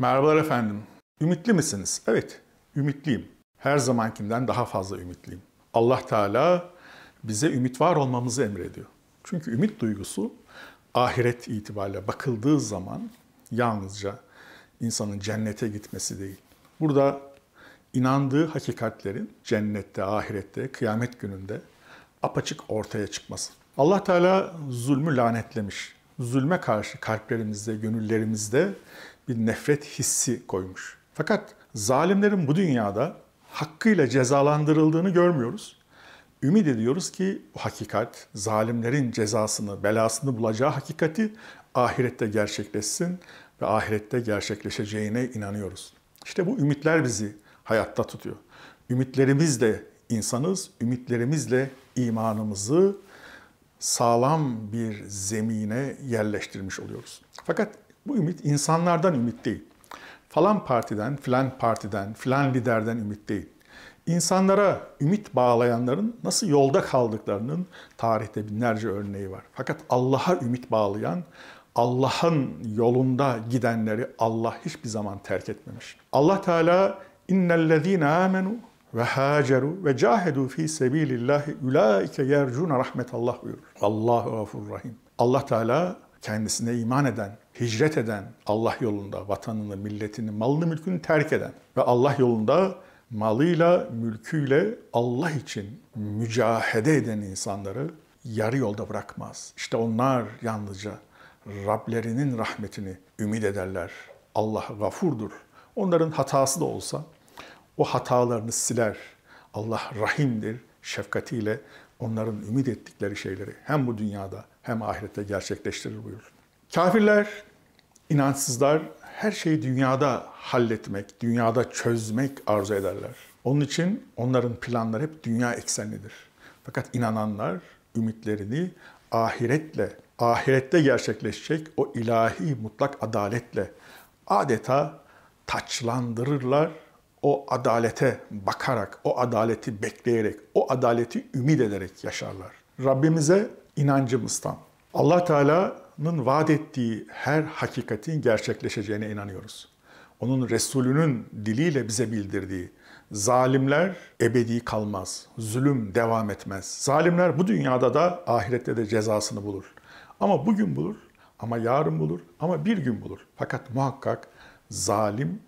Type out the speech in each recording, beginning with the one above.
Merhabalar efendim. Ümitli misiniz? Evet, ümitliyim. Her zamankinden daha fazla ümitliyim. Allah Teala bize ümit var olmamızı emrediyor. Çünkü ümit duygusu ahiret itibariyle bakıldığı zaman yalnızca insanın cennete gitmesi değil. Burada inandığı hakikatlerin cennette, ahirette, kıyamet gününde apaçık ortaya çıkması. Allah Teala zulmü lanetlemiş. Zulme karşı kalplerimizde, gönüllerimizde bir nefret hissi koymuş. Fakat zalimlerin bu dünyada hakkıyla cezalandırıldığını görmüyoruz. Ümit ediyoruz ki bu hakikat zalimlerin cezasını, belasını bulacağı hakikati ahirette gerçekleşsin ve ahirette gerçekleşeceğine inanıyoruz. İşte bu ümitler bizi hayatta tutuyor. Ümitlerimizle insanız, ümitlerimizle imanımızı sağlam bir zemine yerleştirmiş oluyoruz. Fakat bu ümit insanlardan ümit değil. Falan partiden, filan partiden, filan liderden ümit değil. İnsanlara ümit bağlayanların nasıl yolda kaldıklarının tarihte binlerce örneği var. Fakat Allah'a ümit bağlayan, Allah'ın yolunda gidenleri Allah hiçbir zaman terk etmemiş. Allah Teala innellezîne amenu ve haceru ve cahedu fi sebilillahi ulaike yercun rahmetallah buyurur. Allahu gafurur rahim. Allah Teala kendisine iman eden, hicret eden, Allah yolunda vatanını, milletini, malını, mülkünü terk eden ve Allah yolunda malıyla, mülküyle Allah için mücahede eden insanları yarı yolda bırakmaz. İşte onlar yalnızca Rablerinin rahmetini ümit ederler. Allah gafurdur. Onların hatası da olsa o hatalarını siler. Allah rahimdir. Şefkatiyle onların ümit ettikleri şeyleri hem bu dünyada hem ahirette gerçekleştirir buyurur. Kafirler İnançsızlar her şeyi dünyada halletmek, dünyada çözmek arzu ederler. Onun için onların planları hep dünya eksenlidir. Fakat inananlar ümitlerini ahiretle, ahirette gerçekleşecek o ilahi mutlak adaletle adeta taçlandırırlar o adalete bakarak, o adaleti bekleyerek, o adaleti ümit ederek yaşarlar. Rabbimize inancımız tam. Allah Teala Kur'an'ın vaat ettiği her hakikatin gerçekleşeceğine inanıyoruz. Onun Resulünün diliyle bize bildirdiği zalimler ebedi kalmaz, zulüm devam etmez. Zalimler bu dünyada da ahirette de cezasını bulur. Ama bugün bulur, ama yarın bulur, ama bir gün bulur. Fakat muhakkak zalim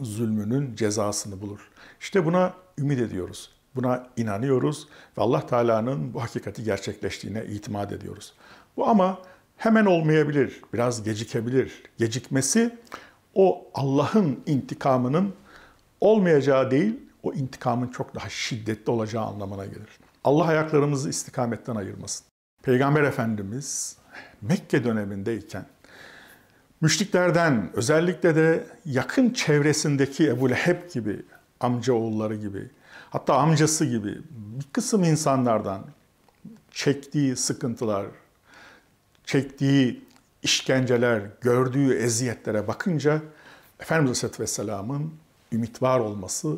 zulmünün cezasını bulur. İşte buna ümit ediyoruz. Buna inanıyoruz ve Allah Teala'nın bu hakikati gerçekleştiğine itimat ediyoruz. Bu ama hemen olmayabilir, biraz gecikebilir. Gecikmesi o Allah'ın intikamının olmayacağı değil, o intikamın çok daha şiddetli olacağı anlamına gelir. Allah ayaklarımızı istikametten ayırmasın. Peygamber Efendimiz Mekke dönemindeyken müşriklerden özellikle de yakın çevresindeki Ebu Leheb gibi, amca oğulları gibi, hatta amcası gibi bir kısım insanlardan çektiği sıkıntılar, çektiği işkenceler, gördüğü eziyetlere bakınca Efendimiz Aleyhisselatü Vesselam'ın ümit var olması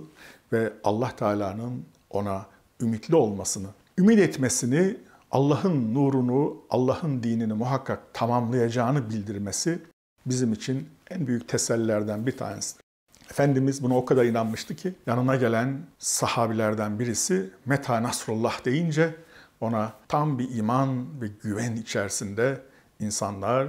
ve Allah Teala'nın ona ümitli olmasını, ümit etmesini, Allah'ın nurunu, Allah'ın dinini muhakkak tamamlayacağını bildirmesi bizim için en büyük tesellilerden bir tanesidir. Efendimiz buna o kadar inanmıştı ki yanına gelen sahabilerden birisi Meta Nasrullah deyince ona tam bir iman ve güven içerisinde insanlar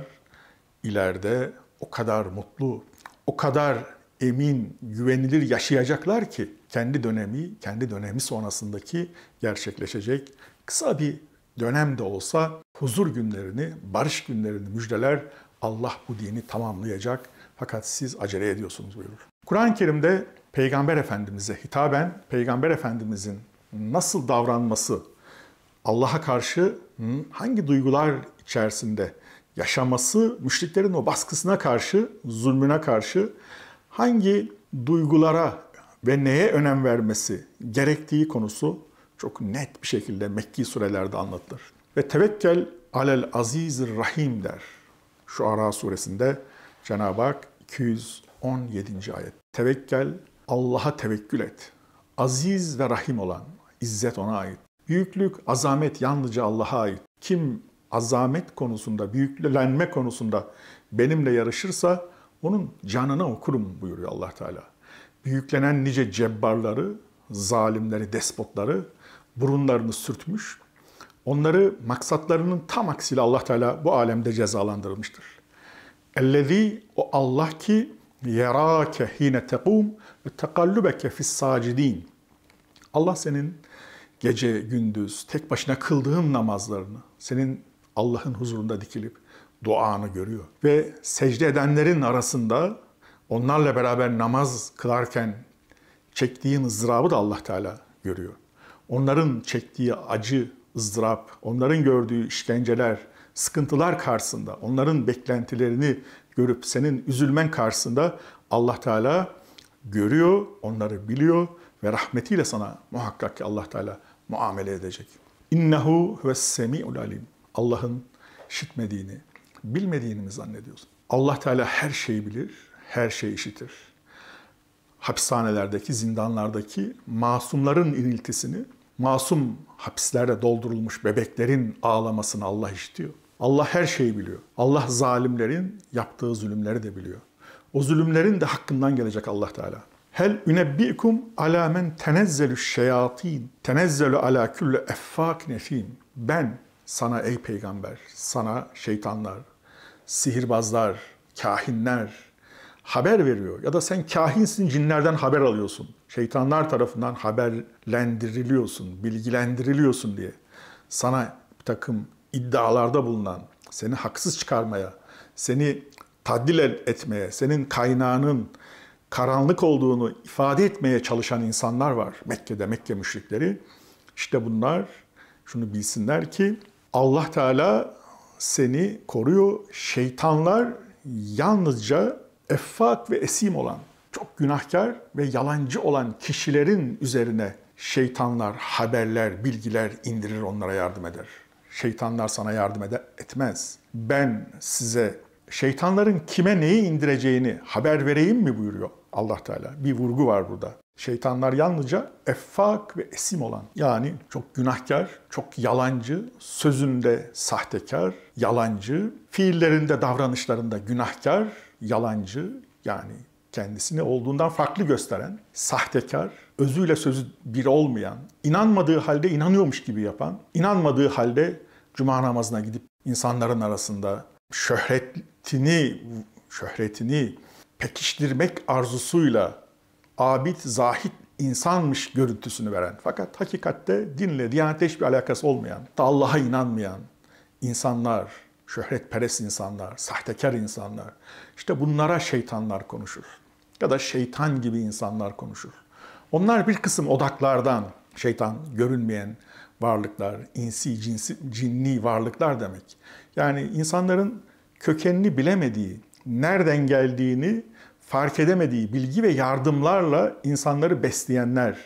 ileride o kadar mutlu, o kadar emin, güvenilir yaşayacaklar ki kendi dönemi, kendi dönemi sonrasındaki gerçekleşecek kısa bir dönem de olsa huzur günlerini, barış günlerini müjdeler Allah bu dini tamamlayacak. Fakat siz acele ediyorsunuz buyurur. Kur'an-ı Kerim'de Peygamber Efendimiz'e hitaben Peygamber Efendimiz'in nasıl davranması Allah'a karşı hangi duygular içerisinde yaşaması müşriklerin o baskısına karşı, zulmüne karşı hangi duygulara ve neye önem vermesi gerektiği konusu çok net bir şekilde Mekki surelerde anlatılır. Ve tevekkel alel aziz rahim der. Şu Ara suresinde Cenab-ı Hak 217. ayet. Tevekkel Allah'a tevekkül et. Aziz ve rahim olan izzet ona ait. Büyüklük, azamet yalnızca Allah'a ait. Kim azamet konusunda, büyüklenme konusunda benimle yarışırsa onun canına okurum buyuruyor allah Teala. Büyüklenen nice cebbarları, zalimleri, despotları burunlarını sürtmüş. Onları maksatlarının tam aksine allah Teala bu alemde cezalandırılmıştır. Ellezî o Allah ki yerâke hîne tekûm ve tekallübeke fis Allah senin gece gündüz tek başına kıldığın namazlarını senin Allah'ın huzurunda dikilip duanı görüyor. Ve secde edenlerin arasında onlarla beraber namaz kılarken çektiğin ızdırabı da Allah Teala görüyor. Onların çektiği acı, ızdırap, onların gördüğü işkenceler, sıkıntılar karşısında, onların beklentilerini görüp senin üzülmen karşısında Allah Teala görüyor, onları biliyor ve rahmetiyle sana muhakkak ki Allah Teala muamele edecek. İnnehu ve semi'ul alim. Allah'ın işitmediğini, bilmediğini mi zannediyorsun? Allah Teala her şeyi bilir, her şeyi işitir. Hapishanelerdeki, zindanlardaki masumların iniltisini, masum hapislerde doldurulmuş bebeklerin ağlamasını Allah işitiyor. Allah her şeyi biliyor. Allah zalimlerin yaptığı zulümleri de biliyor. O zulümlerin de hakkından gelecek Allah Teala. Hel ünebbikum ala men tenezzelü şeyatin. Tenezzelü ala külle effak nefim. Ben sana ey peygamber, sana şeytanlar, sihirbazlar, kahinler haber veriyor. Ya da sen kahinsin cinlerden haber alıyorsun. Şeytanlar tarafından haberlendiriliyorsun, bilgilendiriliyorsun diye. Sana bir takım iddialarda bulunan, seni haksız çıkarmaya, seni tadil etmeye, senin kaynağının karanlık olduğunu ifade etmeye çalışan insanlar var Mekke'de, Mekke müşrikleri. İşte bunlar şunu bilsinler ki Allah Teala seni koruyor. Şeytanlar yalnızca effak ve esim olan, çok günahkar ve yalancı olan kişilerin üzerine şeytanlar haberler, bilgiler indirir onlara yardım eder. Şeytanlar sana yardım ede etmez. Ben size şeytanların kime neyi indireceğini haber vereyim mi buyuruyor Allah Teala. Bir vurgu var burada. Şeytanlar yalnızca effak ve esim olan yani çok günahkar, çok yalancı, sözünde sahtekar, yalancı, fiillerinde, davranışlarında günahkar, yalancı yani kendisini olduğundan farklı gösteren, sahtekar, özüyle sözü bir olmayan, inanmadığı halde inanıyormuş gibi yapan, inanmadığı halde cuma namazına gidip insanların arasında şöhretini, şöhretini pekiştirmek arzusuyla abid, zahit insanmış görüntüsünü veren fakat hakikatte dinle, diyanete hiçbir alakası olmayan, da Allah'a inanmayan insanlar, şöhret şöhretperest insanlar, sahtekar insanlar, işte bunlara şeytanlar konuşur. Ya da şeytan gibi insanlar konuşur. Onlar bir kısım odaklardan, şeytan görünmeyen varlıklar, insi, cinsi, cinni varlıklar demek. Yani insanların kökenini bilemediği, nereden geldiğini fark edemediği bilgi ve yardımlarla insanları besleyenler.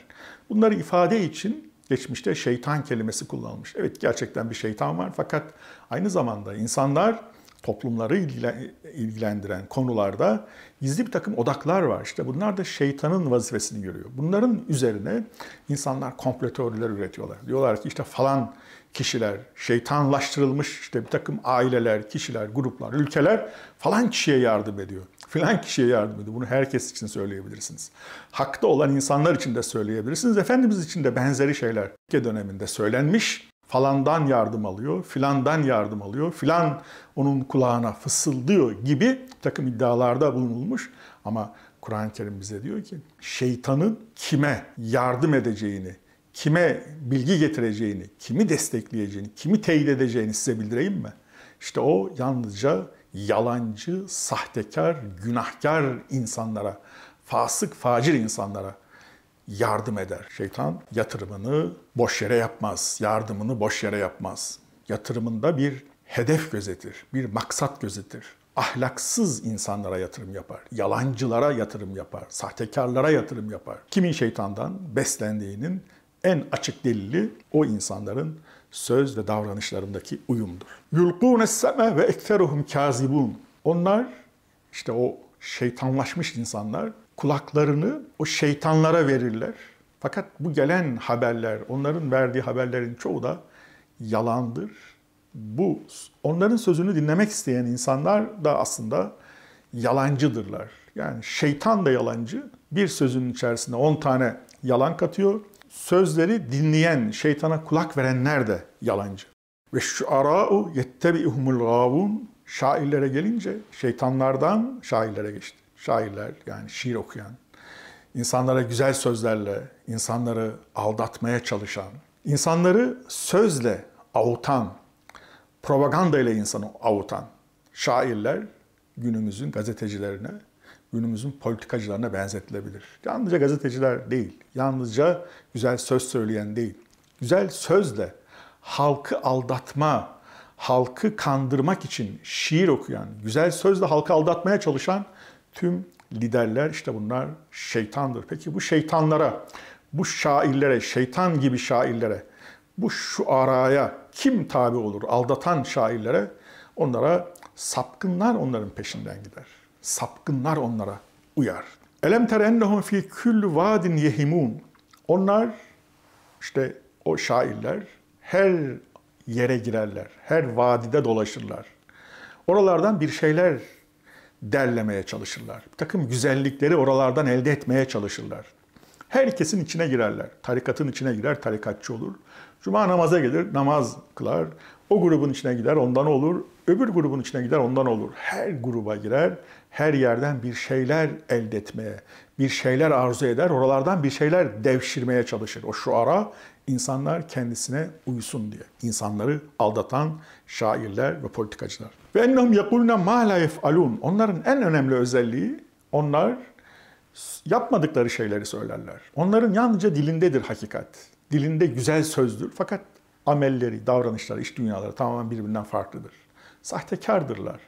Bunları ifade için geçmişte şeytan kelimesi kullanılmış. Evet gerçekten bir şeytan var fakat aynı zamanda insanlar toplumları ilgilendiren konularda gizli bir takım odaklar var. İşte bunlar da şeytanın vazifesini görüyor. Bunların üzerine insanlar komplo teoriler üretiyorlar. Diyorlar ki işte falan kişiler, şeytanlaştırılmış işte bir takım aileler, kişiler, gruplar, ülkeler falan kişiye yardım ediyor filan kişiye yardım ediyor. Bunu herkes için söyleyebilirsiniz. Hakta olan insanlar için de söyleyebilirsiniz. Efendimiz için de benzeri şeyler Mekke döneminde söylenmiş. Falandan yardım alıyor, filandan yardım alıyor, filan onun kulağına fısıldıyor gibi takım iddialarda bulunulmuş. Ama Kur'an-ı Kerim bize diyor ki şeytanın kime yardım edeceğini, kime bilgi getireceğini, kimi destekleyeceğini, kimi teyit edeceğini size bildireyim mi? İşte o yalnızca yalancı, sahtekar, günahkar insanlara, fasık, facir insanlara yardım eder. Şeytan yatırımını boş yere yapmaz, yardımını boş yere yapmaz. Yatırımında bir hedef gözetir, bir maksat gözetir. Ahlaksız insanlara yatırım yapar, yalancılara yatırım yapar, sahtekarlara yatırım yapar. Kimin şeytandan beslendiğinin en açık delili o insanların söz ve davranışlarındaki uyumdur. Yulkûne seme ve ekteruhum kazibun. Onlar işte o şeytanlaşmış insanlar kulaklarını o şeytanlara verirler. Fakat bu gelen haberler, onların verdiği haberlerin çoğu da yalandır. Bu onların sözünü dinlemek isteyen insanlar da aslında yalancıdırlar. Yani şeytan da yalancı. Bir sözün içerisinde 10 tane yalan katıyor sözleri dinleyen, şeytana kulak verenler de yalancı. Ve şu şuara'u yettebi'uhumul gavun şairlere gelince şeytanlardan şairlere geçti. Şairler yani şiir okuyan, insanlara güzel sözlerle insanları aldatmaya çalışan, insanları sözle avutan, propaganda ile insanı avutan şairler günümüzün gazetecilerine günümüzün politikacılarına benzetilebilir. Yalnızca gazeteciler değil, yalnızca güzel söz söyleyen değil. Güzel sözle halkı aldatma, halkı kandırmak için şiir okuyan, güzel sözle halkı aldatmaya çalışan tüm liderler işte bunlar şeytandır. Peki bu şeytanlara, bu şairlere, şeytan gibi şairlere, bu şu araya kim tabi olur? Aldatan şairlere, onlara sapkınlar onların peşinden gider sapkınlar onlara uyar. Elem ter ennehum fi küllü vadin yehimun. Onlar işte o şairler her yere girerler. Her vadide dolaşırlar. Oralardan bir şeyler derlemeye çalışırlar. Bir takım güzellikleri oralardan elde etmeye çalışırlar. Herkesin içine girerler. Tarikatın içine girer, tarikatçı olur. Cuma namaza gelir, namaz kılar. O grubun içine gider, ondan olur. Öbür grubun içine gider ondan olur. Her gruba girer, her yerden bir şeyler elde etmeye, bir şeyler arzu eder, oralardan bir şeyler devşirmeye çalışır. O şu ara insanlar kendisine uysun diye. İnsanları aldatan şairler ve politikacılar. Ve ennehum yekulne ma la yef'alun. Onların en önemli özelliği onlar yapmadıkları şeyleri söylerler. Onların yalnızca dilindedir hakikat. Dilinde güzel sözdür fakat amelleri, davranışları, iş dünyaları tamamen birbirinden farklıdır. Sahtekardırlar,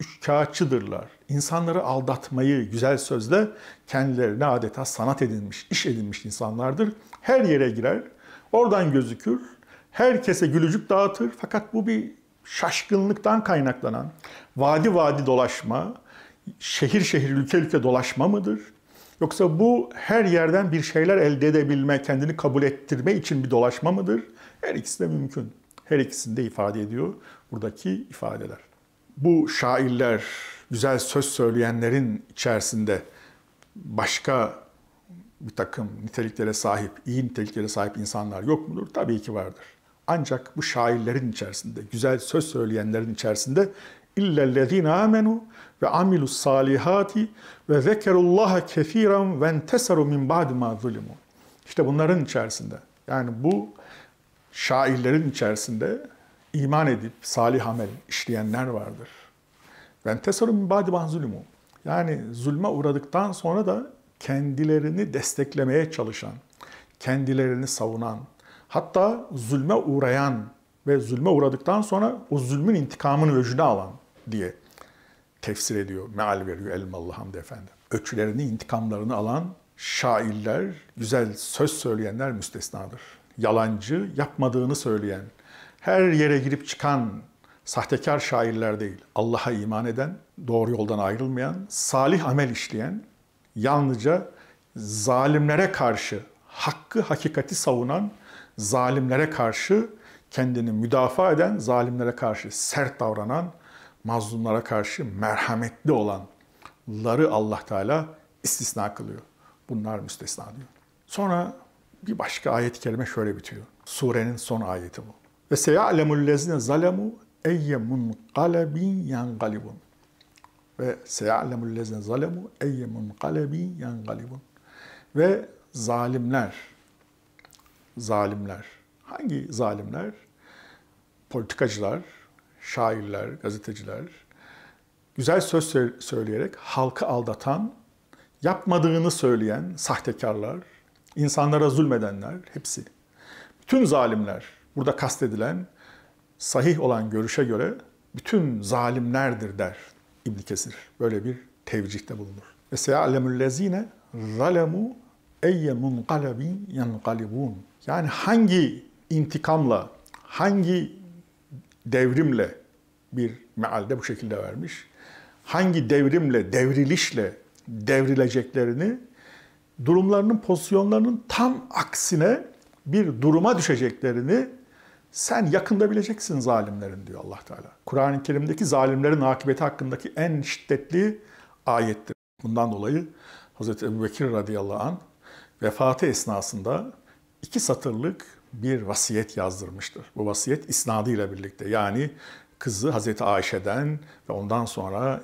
üçkağıtçıdırlar. İnsanları aldatmayı güzel sözle kendilerine adeta sanat edinmiş, iş edinmiş insanlardır. Her yere girer, oradan gözükür, herkese gülücük dağıtır. Fakat bu bir şaşkınlıktan kaynaklanan vadi vadi dolaşma, şehir şehir, ülke ülke dolaşma mıdır? Yoksa bu her yerden bir şeyler elde edebilme, kendini kabul ettirme için bir dolaşma mıdır? Her ikisi de mümkün. Her ikisini de ifade ediyor buradaki ifadeler. Bu şairler, güzel söz söyleyenlerin içerisinde başka bir takım niteliklere sahip, iyi niteliklere sahip insanlar yok mudur? Tabii ki vardır. Ancak bu şairlerin içerisinde, güzel söz söyleyenlerin içerisinde illellezine amenu ve amilus salihati ve zekerullaha kesiran ve enteseru min ba'di ma İşte bunların içerisinde. Yani bu şairlerin içerisinde iman edip salih amel işleyenler vardır. Ben tesarım badi zulmü. Yani zulme uğradıktan sonra da kendilerini desteklemeye çalışan, kendilerini savunan, hatta zulme uğrayan ve zulme uğradıktan sonra o zulmün intikamını öcüne alan diye tefsir ediyor, meal veriyor Elmalı Hamdi Efendi. Öçlerini, intikamlarını alan şairler, güzel söz söyleyenler müstesnadır. Yalancı, yapmadığını söyleyen, her yere girip çıkan sahtekar şairler değil, Allah'a iman eden, doğru yoldan ayrılmayan, salih amel işleyen, yalnızca zalimlere karşı hakkı, hakikati savunan, zalimlere karşı kendini müdafaa eden, zalimlere karşı sert davranan, mazlumlara karşı merhametli olanları Allah Teala istisna kılıyor. Bunlar müstesna diyor. Sonra bir başka ayet-i kerime şöyle bitiyor. Surenin son ayeti bu. Ve seyalemüllezine zalemu eyye munqalebin yangalibun. Ve seyalemüllezine zalemu eyye munqalebin yangalibun. Ve zalimler, zalimler, hangi zalimler? Politikacılar, şairler, gazeteciler, güzel söz söyleyerek halkı aldatan, yapmadığını söyleyen sahtekarlar, insanlara zulmedenler hepsi. Bütün zalimler Burada kastedilen sahih olan görüşe göre bütün zalimlerdir der İbn Kesir. Böyle bir tevcihte bulunur. Ve seyalemüllezine zalemu eyye munqalabin yanqalibun. Yani hangi intikamla, hangi devrimle bir mealde bu şekilde vermiş. Hangi devrimle, devrilişle devrileceklerini durumlarının, pozisyonlarının tam aksine bir duruma düşeceklerini sen yakında bileceksin zalimlerin diyor allah Teala. Kur'an-ı Kerim'deki zalimlerin akıbeti hakkındaki en şiddetli ayettir. Bundan dolayı Hz. Ebu Bekir radıyallahu anh vefatı esnasında iki satırlık bir vasiyet yazdırmıştır. Bu vasiyet isnadıyla birlikte yani kızı Hazreti Ayşe'den ve ondan sonra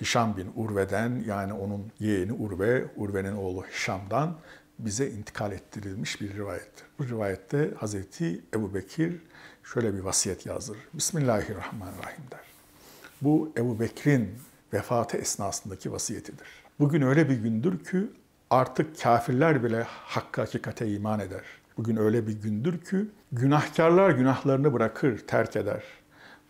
Hişam bin Urve'den yani onun yeğeni Urve, Urve'nin oğlu Hişam'dan bize intikal ettirilmiş bir rivayettir. Bu rivayette Hazreti Ebu Bekir şöyle bir vasiyet yazdırır. Bismillahirrahmanirrahim der. Bu Ebu Bekir'in vefatı esnasındaki vasiyetidir. Bugün öyle bir gündür ki artık kafirler bile hakka hakikate iman eder. Bugün öyle bir gündür ki günahkarlar günahlarını bırakır, terk eder.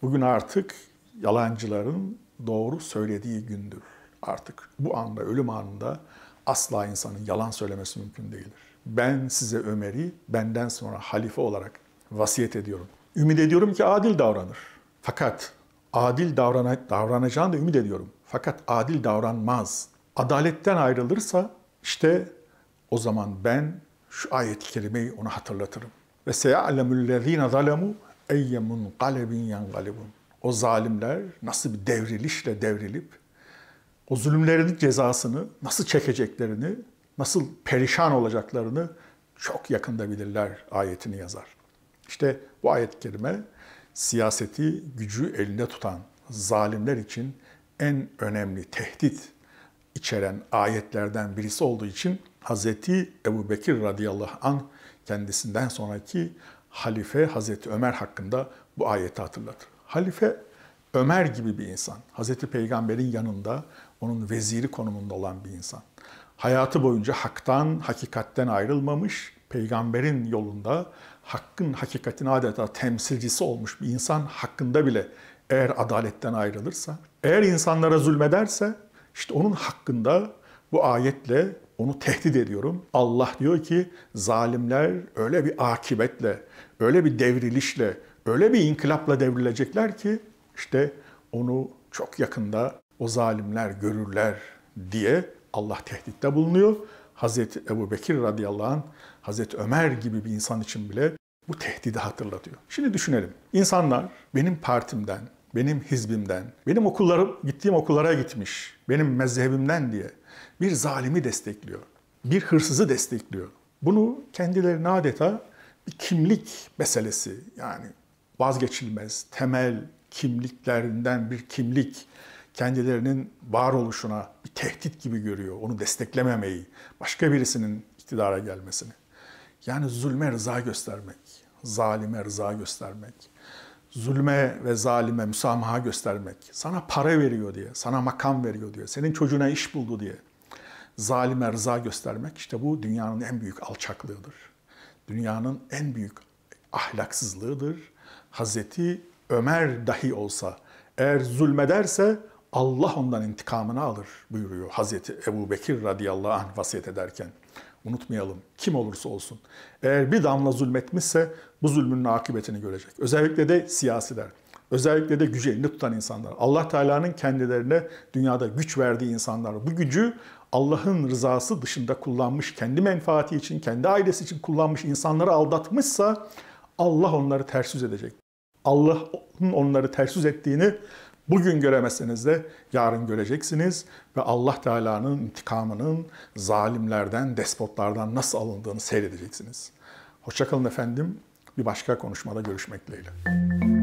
Bugün artık yalancıların doğru söylediği gündür. Artık bu anda, ölüm anında asla insanın yalan söylemesi mümkün değildir. Ben size Ömer'i benden sonra halife olarak vasiyet ediyorum. Ümit ediyorum ki adil davranır. Fakat adil davrana, davranacağını da ümit ediyorum. Fakat adil davranmaz. Adaletten ayrılırsa işte o zaman ben şu ayet-i kerimeyi ona hatırlatırım. Ve seyalemüllezine zalemu eyye munqalebin yangalibun. O zalimler nasıl bir devrilişle devrilip o zulümlerinin cezasını nasıl çekeceklerini, nasıl perişan olacaklarını çok yakında bilirler ayetini yazar. İşte bu ayet-i kerime siyaseti gücü elinde tutan zalimler için en önemli tehdit içeren ayetlerden birisi olduğu için Hz. Ebu Bekir radıyallahu anh kendisinden sonraki halife Hz. Ömer hakkında bu ayeti hatırlatır. Halife Ömer gibi bir insan. Hz. Peygamber'in yanında onun veziri konumunda olan bir insan. Hayatı boyunca haktan, hakikatten ayrılmamış, peygamberin yolunda hakkın, hakikatin adeta temsilcisi olmuş bir insan hakkında bile eğer adaletten ayrılırsa, eğer insanlara zulmederse işte onun hakkında bu ayetle onu tehdit ediyorum. Allah diyor ki zalimler öyle bir akibetle, öyle bir devrilişle, öyle bir inkılapla devrilecekler ki işte onu çok yakında o zalimler görürler diye Allah tehditte bulunuyor. Hazreti Ebu Bekir radıyallahu anh, Hazreti Ömer gibi bir insan için bile bu tehdidi hatırlatıyor. Şimdi düşünelim. İnsanlar benim partimden, benim hizbimden, benim okullarım, gittiğim okullara gitmiş, benim mezhebimden diye bir zalimi destekliyor. Bir hırsızı destekliyor. Bunu kendilerine adeta bir kimlik meselesi yani vazgeçilmez temel kimliklerinden bir kimlik kendilerinin varoluşuna bir tehdit gibi görüyor. Onu desteklememeyi, başka birisinin iktidara gelmesini. Yani zulme rıza göstermek, zalime rıza göstermek, zulme ve zalime müsamaha göstermek, sana para veriyor diye, sana makam veriyor diye, senin çocuğuna iş buldu diye zalime rıza göstermek işte bu dünyanın en büyük alçaklığıdır. Dünyanın en büyük ahlaksızlığıdır. Hazreti Ömer dahi olsa eğer zulmederse Allah ondan intikamını alır buyuruyor Hazreti Ebu Bekir radıyallahu anh vasiyet ederken. Unutmayalım kim olursa olsun. Eğer bir damla zulmetmişse bu zulmünün akıbetini görecek. Özellikle de siyasiler. Özellikle de gücü elinde tutan insanlar. Allah Teala'nın kendilerine dünyada güç verdiği insanlar. Bu gücü Allah'ın rızası dışında kullanmış, kendi menfaati için, kendi ailesi için kullanmış insanları aldatmışsa Allah onları ters yüz edecek. Allah'ın onları ters yüz ettiğini Bugün göremeseniz de yarın göreceksiniz ve Allah Teala'nın intikamının zalimlerden, despotlardan nasıl alındığını seyredeceksiniz. Hoşçakalın efendim. Bir başka konuşmada görüşmek dileğiyle.